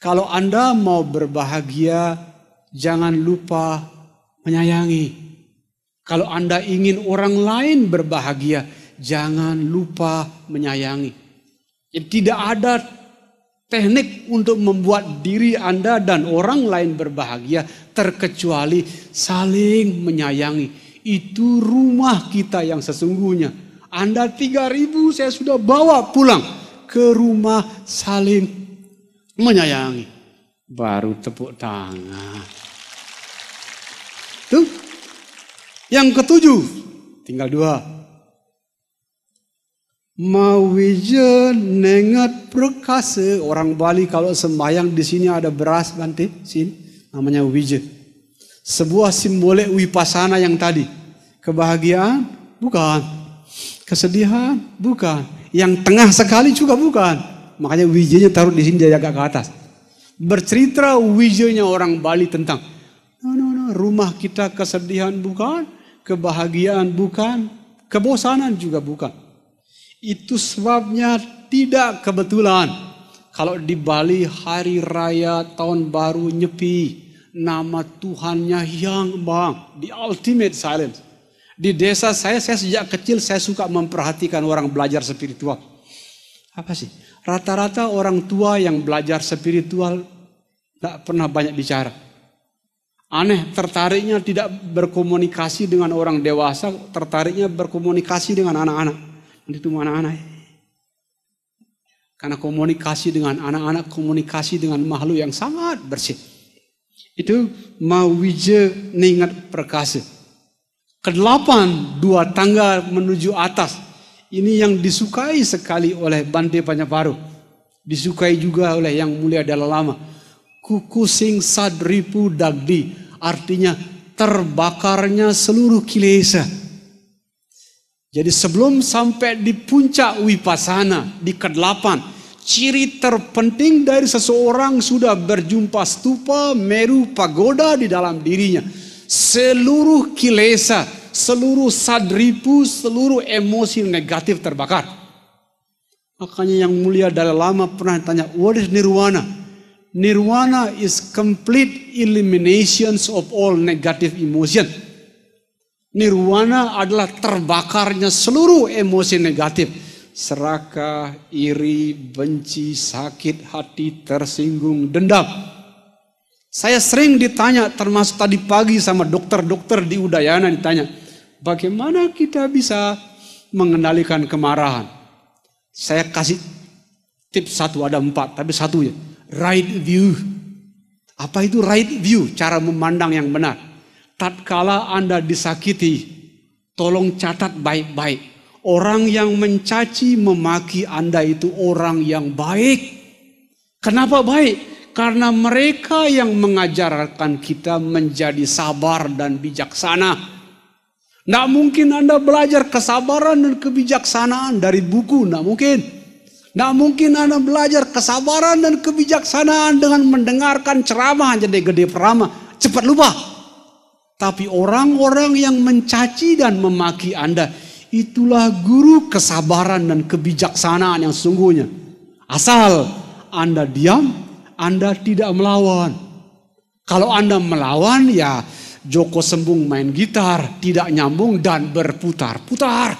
Kalau Anda mau berbahagia, jangan lupa menyayangi. Kalau Anda ingin orang lain berbahagia, jangan lupa menyayangi. Jadi tidak ada teknik untuk membuat diri Anda dan orang lain berbahagia terkecuali saling menyayangi. Itu rumah kita yang sesungguhnya. Anda 3000 saya sudah bawa pulang ke rumah saling menyayangi. Baru tepuk tangan. Tuh. Yang ketujuh, tinggal dua. Mawija nengat perkasa. Orang Bali kalau sembahyang di sini ada beras nanti sini namanya wija. Sebuah simbolik wipasana yang tadi. Kebahagiaan? Bukan. Kesedihan? Bukan. Yang tengah sekali juga bukan Makanya wijenya taruh di sini agak ke atas. Bercerita wijenya orang Bali tentang no, no, no, rumah kita kesedihan bukan, kebahagiaan bukan, kebosanan juga bukan. Itu sebabnya tidak kebetulan kalau di Bali hari raya tahun baru nyepi nama Tuhannya yang bang di ultimate silence. Di desa saya, saya sejak kecil saya suka memperhatikan orang belajar spiritual. Apa sih? Rata-rata orang tua yang belajar spiritual tidak pernah banyak bicara. Aneh, tertariknya tidak berkomunikasi dengan orang dewasa, tertariknya berkomunikasi dengan anak-anak. Itu anak-anak. Ya. Karena komunikasi dengan anak-anak, komunikasi dengan makhluk yang sangat bersih. Itu mawije ningat perkasa. Kedelapan, dua tangga menuju atas ini yang disukai sekali oleh Bante Panyaparu. Disukai juga oleh Yang Mulia dalam Dalalama. Kukusing Sadripu Dagdi. Artinya terbakarnya seluruh kilesa. Jadi sebelum sampai di puncak wipasana, di ke kedelapan, ciri terpenting dari seseorang sudah berjumpa stupa, meru, pagoda di dalam dirinya. Seluruh kilesa, seluruh sadripu, seluruh emosi negatif terbakar. Makanya yang mulia dari lama pernah tanya what is nirwana? Nirwana is complete eliminations of all negative emotion. Nirwana adalah terbakarnya seluruh emosi negatif. Serakah, iri, benci, sakit hati, tersinggung, dendam saya sering ditanya termasuk tadi pagi sama dokter-dokter di Udayana ditanya, bagaimana kita bisa mengendalikan kemarahan? Saya kasih tips satu ada empat, tapi satu ya, right view. Apa itu right view? Cara memandang yang benar. Tatkala Anda disakiti, tolong catat baik-baik. Orang yang mencaci, memaki Anda itu orang yang baik. Kenapa baik? Karena mereka yang mengajarkan kita menjadi sabar dan bijaksana. Tidak mungkin Anda belajar kesabaran dan kebijaksanaan dari buku, tidak mungkin. Tidak mungkin Anda belajar kesabaran dan kebijaksanaan dengan mendengarkan ceramah jadi gede perama. Cepat lupa. Tapi orang-orang yang mencaci dan memaki Anda, itulah guru kesabaran dan kebijaksanaan yang sungguhnya. Asal Anda diam anda tidak melawan. Kalau Anda melawan ya Joko Sembung main gitar, tidak nyambung dan berputar-putar.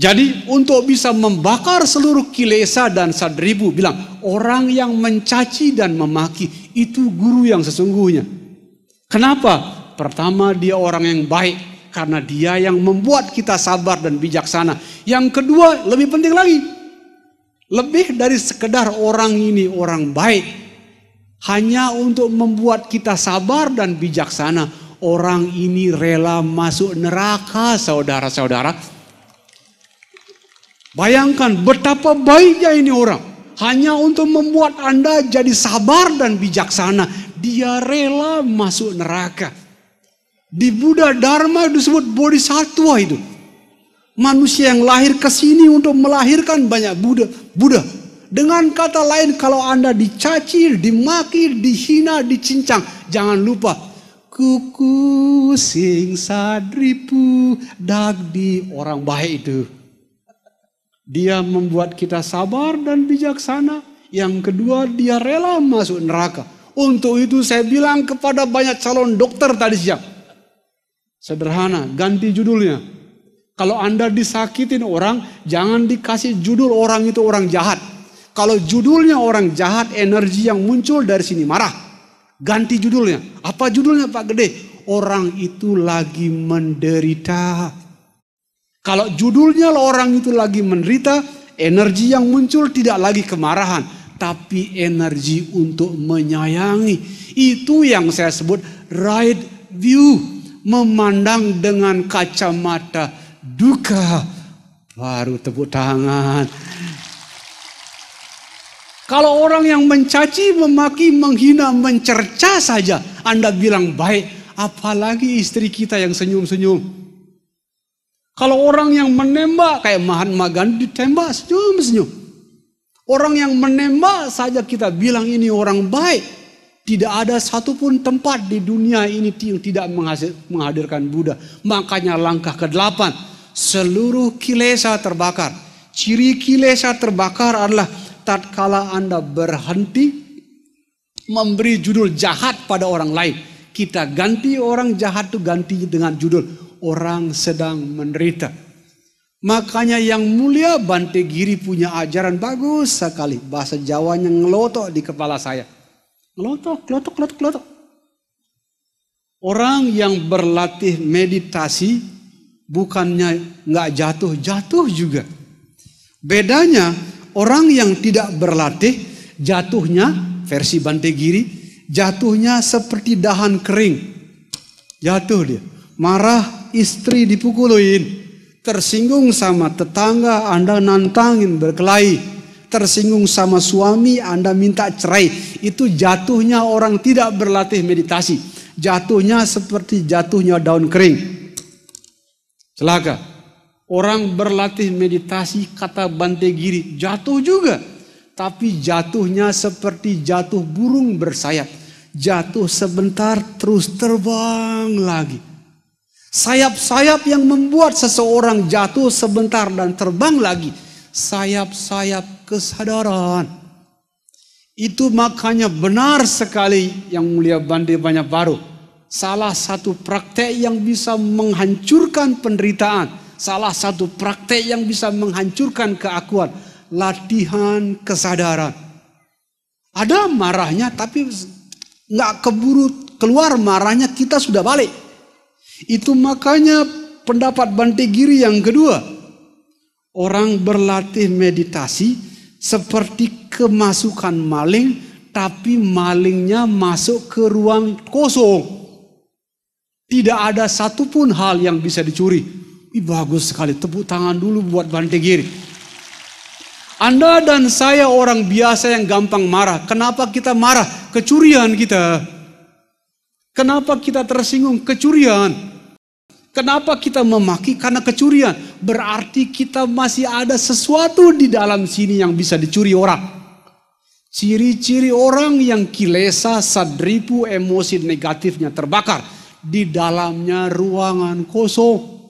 Jadi untuk bisa membakar seluruh kilesa dan sadribu bilang orang yang mencaci dan memaki itu guru yang sesungguhnya. Kenapa? Pertama dia orang yang baik karena dia yang membuat kita sabar dan bijaksana. Yang kedua, lebih penting lagi. Lebih dari sekedar orang ini orang baik. Hanya untuk membuat kita sabar dan bijaksana. Orang ini rela masuk neraka saudara-saudara. Bayangkan betapa baiknya ini orang. Hanya untuk membuat Anda jadi sabar dan bijaksana. Dia rela masuk neraka. Di Buddha Dharma disebut bodhisattva itu. Manusia yang lahir ke sini untuk melahirkan banyak Buddha. Buddha. Dengan kata lain kalau Anda dicaci, dimaki, dihina, dicincang, jangan lupa kuku sing sadripu dagdi orang baik itu. Dia membuat kita sabar dan bijaksana. Yang kedua, dia rela masuk neraka. Untuk itu saya bilang kepada banyak calon dokter tadi siang, Sederhana, ganti judulnya. Kalau Anda disakitin orang, jangan dikasih judul orang itu orang jahat. Kalau judulnya orang jahat, energi yang muncul dari sini marah. Ganti judulnya. Apa judulnya Pak Gede? Orang itu lagi menderita. Kalau judulnya orang itu lagi menderita, energi yang muncul tidak lagi kemarahan, tapi energi untuk menyayangi. Itu yang saya sebut right view memandang dengan kacamata duka. Baru tepuk tangan. Kalau orang yang mencaci, memaki, menghina, mencerca saja, Anda bilang baik, apalagi istri kita yang senyum-senyum. Kalau orang yang menembak kayak Mahatma Gandhi ditembak senyum-senyum. Orang yang menembak saja kita bilang ini orang baik. Tidak ada satupun tempat di dunia ini yang tidak menghadirkan Buddha. Makanya langkah ke-8, seluruh kilesa terbakar. Ciri kilesa terbakar adalah tatkala Anda berhenti memberi judul jahat pada orang lain. Kita ganti orang jahat itu ganti dengan judul orang sedang menderita. Makanya yang mulia Bante Giri punya ajaran bagus sekali. Bahasa Jawanya ngelotok di kepala saya. Kelotok, kelotok, kelotok, kelotok. Orang yang berlatih meditasi bukannya nggak jatuh, jatuh juga. Bedanya orang yang tidak berlatih jatuhnya versi bantai giri, jatuhnya seperti dahan kering. Jatuh dia. Marah istri dipukulin, Tersinggung sama tetangga, Anda nantangin berkelahi tersinggung sama suami, Anda minta cerai. Itu jatuhnya orang tidak berlatih meditasi. Jatuhnya seperti jatuhnya daun kering. Celaka. Orang berlatih meditasi kata bante giri jatuh juga. Tapi jatuhnya seperti jatuh burung bersayap. Jatuh sebentar terus terbang lagi. Sayap-sayap yang membuat seseorang jatuh sebentar dan terbang lagi sayap-sayap kesadaran. Itu makanya benar sekali yang mulia Bandi Banyak Baru. Salah satu praktek yang bisa menghancurkan penderitaan. Salah satu praktek yang bisa menghancurkan keakuan. Latihan kesadaran. Ada marahnya tapi nggak keburu keluar marahnya kita sudah balik. Itu makanya pendapat Bante Giri yang kedua. Orang berlatih meditasi seperti kemasukan maling, tapi malingnya masuk ke ruang kosong. Tidak ada satupun hal yang bisa dicuri. Ih, bagus sekali, tepuk tangan dulu buat banting kiri Anda dan saya orang biasa yang gampang marah. Kenapa kita marah? Kecurian kita. Kenapa kita tersinggung? Kecurian. Kenapa kita memaki? Karena kecurian. Berarti kita masih ada sesuatu di dalam sini yang bisa dicuri orang. Ciri-ciri orang yang kilesa, sadripu, emosi negatifnya terbakar. Di dalamnya ruangan kosong.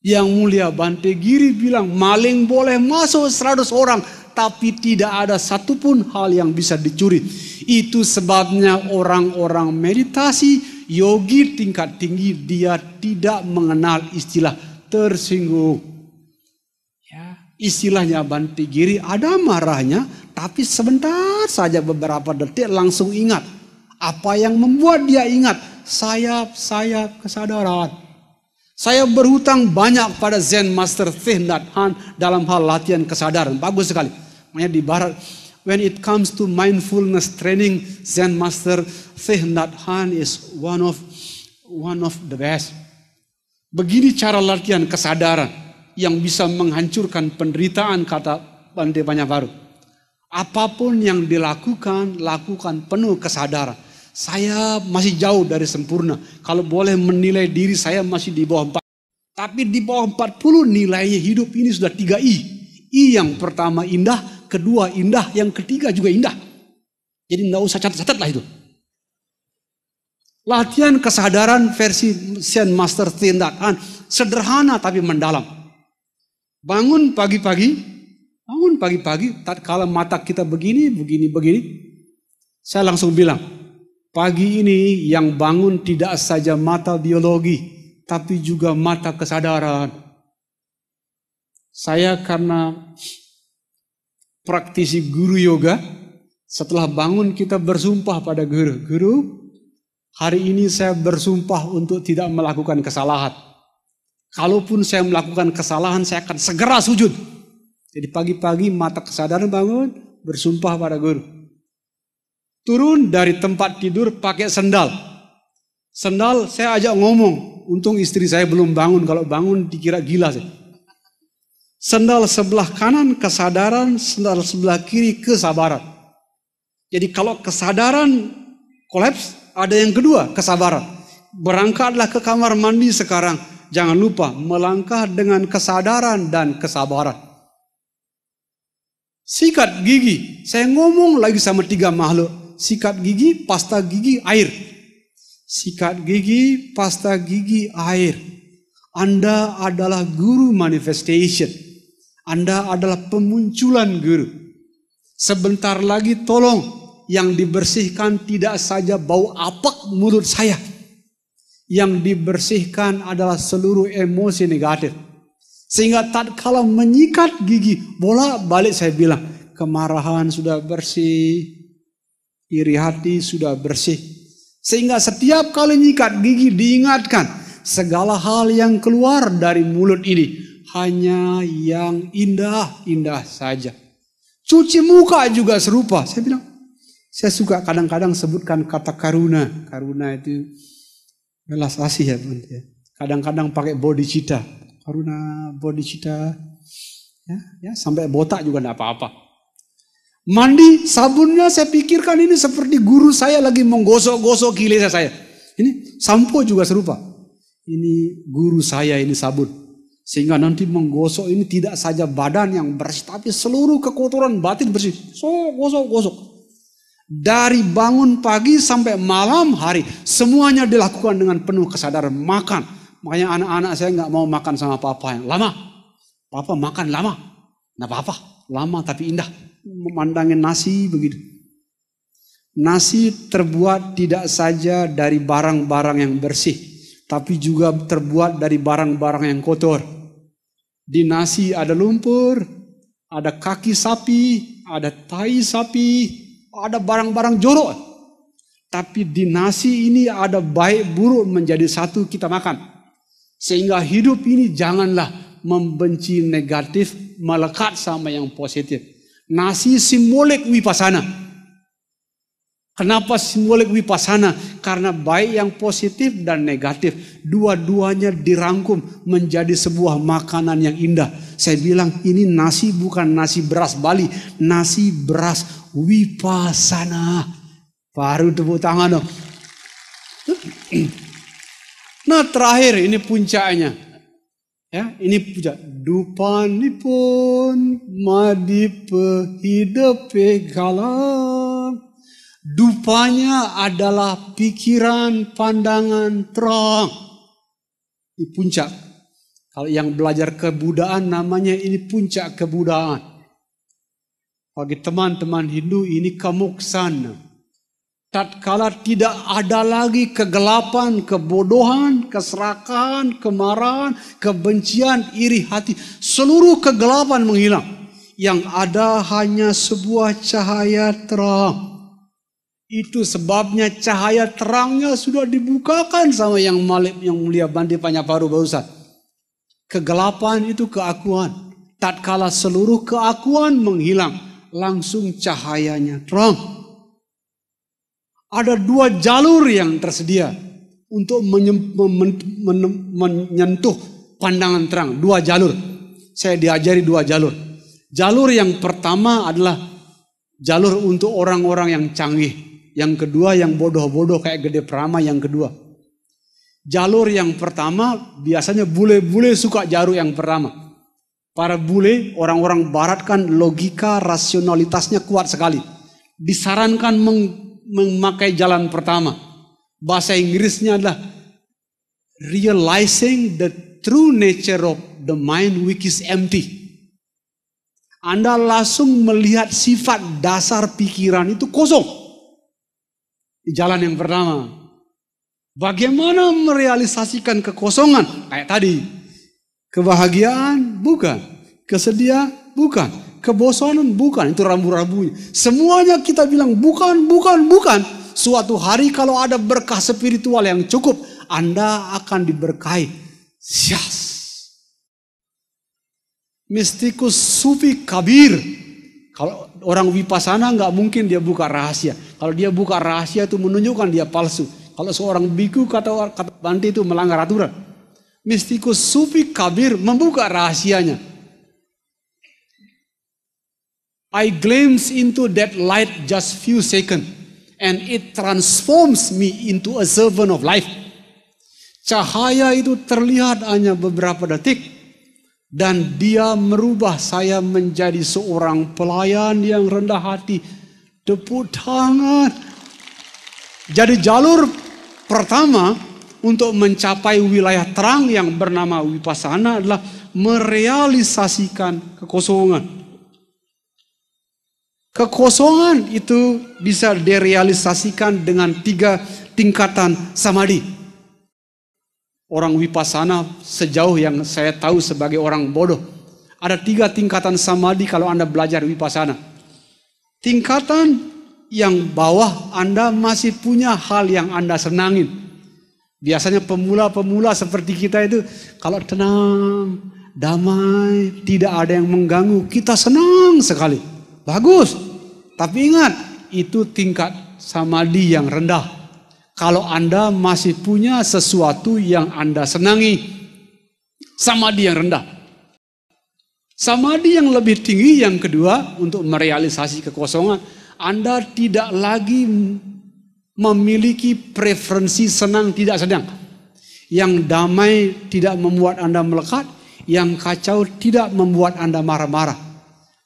Yang mulia Bante Giri bilang maling boleh masuk 100 orang tapi tidak ada satupun hal yang bisa dicuri. Itu sebabnya orang-orang meditasi yogi tingkat tinggi dia tidak mengenal istilah tersinggung. Ya, istilahnya banti giri ada marahnya, tapi sebentar saja beberapa detik langsung ingat. Apa yang membuat dia ingat? Sayap-sayap kesadaran. Saya berhutang banyak pada Zen Master Thich Nhat Hanh dalam hal latihan kesadaran. Bagus sekali. Makanya di barat When it comes to mindfulness training, Zen Master Thich Nhat Hanh is one of one of the best. Begini cara latihan kesadaran yang bisa menghancurkan penderitaan kata Bante Baru. Apapun yang dilakukan, lakukan penuh kesadaran. Saya masih jauh dari sempurna. Kalau boleh menilai diri saya masih di bawah 4. Tapi di bawah 40 nilainya hidup ini sudah 3 I. I yang pertama indah, kedua indah, yang ketiga juga indah. Jadi nggak usah catat-catat lah itu. Latihan kesadaran versi Zen Master tindakan ah, sederhana tapi mendalam. Bangun pagi-pagi, bangun pagi-pagi, kalau mata kita begini, begini, begini. Saya langsung bilang, pagi ini yang bangun tidak saja mata biologi, tapi juga mata kesadaran. Saya karena praktisi guru yoga, setelah bangun kita bersumpah pada guru, guru hari ini saya bersumpah untuk tidak melakukan kesalahan. Kalaupun saya melakukan kesalahan, saya akan segera sujud. Jadi pagi-pagi mata kesadaran bangun, bersumpah pada guru. Turun dari tempat tidur pakai sendal. Sendal saya ajak ngomong, untung istri saya belum bangun. Kalau bangun dikira gila sih. Sendal sebelah kanan kesadaran, sendal sebelah kiri kesabaran. Jadi kalau kesadaran kolaps, ada yang kedua kesabaran. Berangkatlah ke kamar mandi sekarang. Jangan lupa melangkah dengan kesadaran dan kesabaran. Sikat gigi, saya ngomong lagi sama tiga makhluk. Sikat gigi, pasta gigi, air. Sikat gigi, pasta gigi, air. Anda adalah guru manifestation. Anda adalah pemunculan guru. Sebentar lagi tolong yang dibersihkan tidak saja bau apak mulut saya. Yang dibersihkan adalah seluruh emosi negatif. Sehingga tak tatkala menyikat gigi, bola balik saya bilang, kemarahan sudah bersih, iri hati sudah bersih. Sehingga setiap kali nyikat gigi diingatkan, segala hal yang keluar dari mulut ini hanya yang indah-indah saja. Cuci muka juga serupa. Saya bilang, saya suka kadang-kadang sebutkan kata karuna. Karuna itu belas asih ya teman. Ya. Kadang-kadang pakai bodhicitta. Karuna, bodhicitta. Ya, ya, sampai botak juga tidak apa-apa. Mandi sabunnya saya pikirkan ini seperti guru saya lagi menggosok-gosok kilesa saya. Ini sampo juga serupa. Ini guru saya ini sabun. Sehingga nanti menggosok ini tidak saja badan yang bersih, tapi seluruh kekotoran batin bersih. So, gosok, gosok. Dari bangun pagi sampai malam hari, semuanya dilakukan dengan penuh kesadaran makan. Makanya anak-anak saya nggak mau makan sama papa yang lama. Papa makan lama. Nah papa lama tapi indah. Memandangin nasi begitu. Nasi terbuat tidak saja dari barang-barang yang bersih, tapi juga terbuat dari barang-barang yang kotor. Di nasi ada lumpur, ada kaki sapi, ada tai sapi, ada barang-barang jorok. Tapi di nasi ini ada baik buruk menjadi satu kita makan. Sehingga hidup ini janganlah membenci negatif melekat sama yang positif. Nasi simbolik wipasana. Kenapa simbolik wipasana? Karena baik yang positif dan negatif, dua-duanya dirangkum menjadi sebuah makanan yang indah. Saya bilang ini nasi bukan nasi beras Bali, nasi beras wipasana. Baru tepuk tangan dong. Nah terakhir ini puncaknya. Ya, ini puja dupanipun madipe hidupe galau Dupanya adalah pikiran, pandangan, terang. Di puncak. Kalau yang belajar kebudaan namanya ini puncak kebudaan. Bagi teman-teman Hindu ini kemuksan. tatkala tidak ada lagi kegelapan, kebodohan, keserakahan, kemarahan, kebencian, iri hati, seluruh kegelapan menghilang. Yang ada hanya sebuah cahaya terang. Itu sebabnya cahaya terangnya sudah dibukakan sama yang malik yang mulia Bandi baru barusan. Kegelapan itu keakuan. Tatkala seluruh keakuan menghilang, langsung cahayanya terang. Ada dua jalur yang tersedia untuk menyentuh pandangan terang. Dua jalur. Saya diajari dua jalur. Jalur yang pertama adalah jalur untuk orang-orang yang canggih yang kedua yang bodoh-bodoh kayak gede prama yang kedua. Jalur yang pertama biasanya bule-bule suka jarum yang pertama. Para bule, orang-orang barat kan logika rasionalitasnya kuat sekali. Disarankan meng memakai jalan pertama. Bahasa Inggrisnya adalah realizing the true nature of the mind which is empty. Anda langsung melihat sifat dasar pikiran itu kosong di Jalan yang pertama, bagaimana merealisasikan kekosongan? Kayak tadi, kebahagiaan bukan, kesedia bukan, kebosanan bukan, itu rambu-rambunya. Semuanya kita bilang bukan, bukan, bukan. Suatu hari kalau ada berkah spiritual yang cukup, Anda akan diberkahi. Yes. Mistikus sufi kabir kalau orang wipasana nggak mungkin dia buka rahasia. Kalau dia buka rahasia itu menunjukkan dia palsu. Kalau seorang biku kata kata Banti itu melanggar aturan. Mistikus sufi kabir membuka rahasianya. I glimpse into that light just few seconds and it transforms me into a servant of life. Cahaya itu terlihat hanya beberapa detik dan dia merubah saya menjadi seorang pelayan yang rendah hati. Tepuk tangan. Jadi jalur pertama untuk mencapai wilayah terang yang bernama Wipasana adalah merealisasikan kekosongan. Kekosongan itu bisa direalisasikan dengan tiga tingkatan samadhi orang wipasana sejauh yang saya tahu sebagai orang bodoh. Ada tiga tingkatan samadhi kalau Anda belajar wipasana. Tingkatan yang bawah Anda masih punya hal yang Anda senangin. Biasanya pemula-pemula seperti kita itu kalau tenang, damai, tidak ada yang mengganggu, kita senang sekali. Bagus. Tapi ingat, itu tingkat samadhi yang rendah kalau Anda masih punya sesuatu yang Anda senangi. Samadhi yang rendah. Samadhi yang lebih tinggi yang kedua untuk merealisasi kekosongan. Anda tidak lagi memiliki preferensi senang tidak senang. Yang damai tidak membuat Anda melekat, yang kacau tidak membuat Anda marah-marah.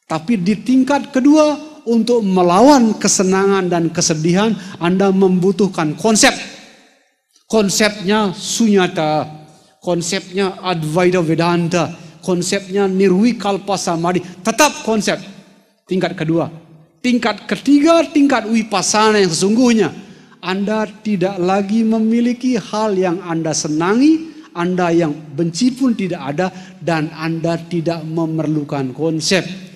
Tapi di tingkat kedua untuk melawan kesenangan dan kesedihan, Anda membutuhkan konsep. Konsepnya sunyata, konsepnya Advaita Vedanta, konsepnya Nirvikalpa Samadhi, tetap konsep. Tingkat kedua, tingkat ketiga, tingkat wipasana yang sesungguhnya. Anda tidak lagi memiliki hal yang Anda senangi, Anda yang benci pun tidak ada, dan Anda tidak memerlukan konsep.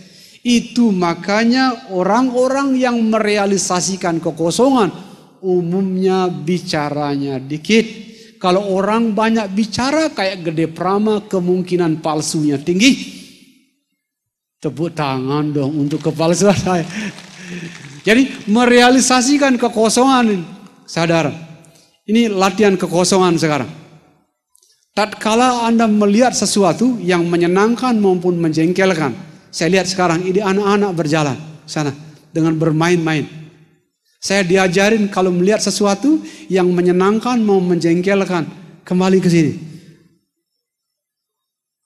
Itu makanya orang-orang yang merealisasikan kekosongan umumnya bicaranya dikit. Kalau orang banyak bicara kayak gede prama kemungkinan palsunya tinggi. Tepuk tangan dong untuk kepala saya. Jadi merealisasikan kekosongan sadar. Ini latihan kekosongan sekarang. Tatkala Anda melihat sesuatu yang menyenangkan maupun menjengkelkan, saya lihat sekarang ini anak-anak berjalan sana dengan bermain-main. Saya diajarin kalau melihat sesuatu yang menyenangkan mau menjengkelkan, kembali ke sini.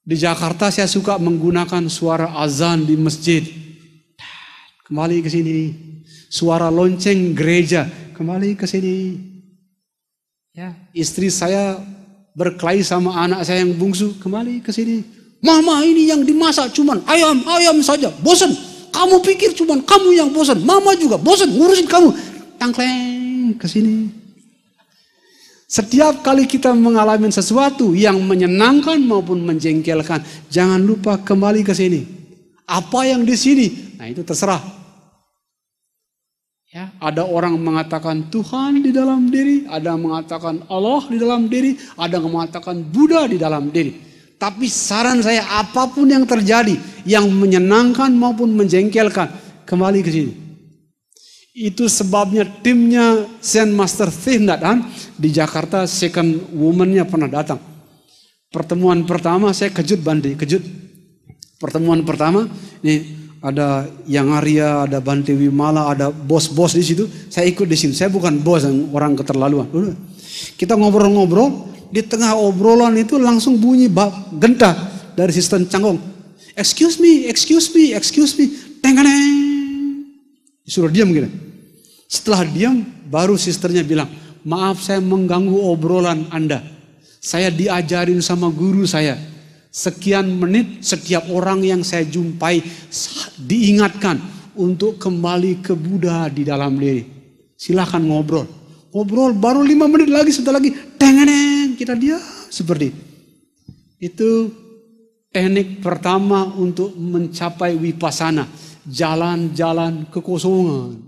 Di Jakarta saya suka menggunakan suara azan di masjid. Kembali ke sini. Suara lonceng gereja, kembali ke sini. Ya, istri saya berkelahi sama anak saya yang bungsu, kembali ke sini. Mama ini yang dimasak cuman ayam, ayam saja. Bosan. Kamu pikir cuman kamu yang bosan. Mama juga bosan ngurusin kamu. Tangkleng ke sini. Setiap kali kita mengalami sesuatu yang menyenangkan maupun menjengkelkan, jangan lupa kembali ke sini. Apa yang di sini? Nah, itu terserah. Ya, ada orang mengatakan Tuhan di dalam diri, ada mengatakan Allah di dalam diri, ada mengatakan Buddha di dalam diri. Tapi saran saya apapun yang terjadi yang menyenangkan maupun menjengkelkan kembali ke sini. Itu sebabnya timnya Zen Master Thief kan? di Jakarta second Womannya pernah datang. Pertemuan pertama saya kejut Bandi, kejut. Pertemuan pertama ini ada Yang Arya, ada Bante Wimala, ada bos-bos di situ. Saya ikut di situ. Saya bukan bos yang orang keterlaluan. Kita ngobrol-ngobrol, di tengah obrolan itu langsung bunyi genta dari sistem canggung. Excuse me, excuse me, excuse me. Tengeneng. Disuruh diam gitu. Setelah diam, baru sisternya bilang, maaf saya mengganggu obrolan Anda. Saya diajarin sama guru saya. Sekian menit setiap orang yang saya jumpai diingatkan untuk kembali ke Buddha di dalam diri. Silahkan ngobrol ngobrol baru lima menit lagi setelah lagi tengeneng kita diam seperti itu. Itu teknik pertama untuk mencapai wipasana. Jalan-jalan kekosongan.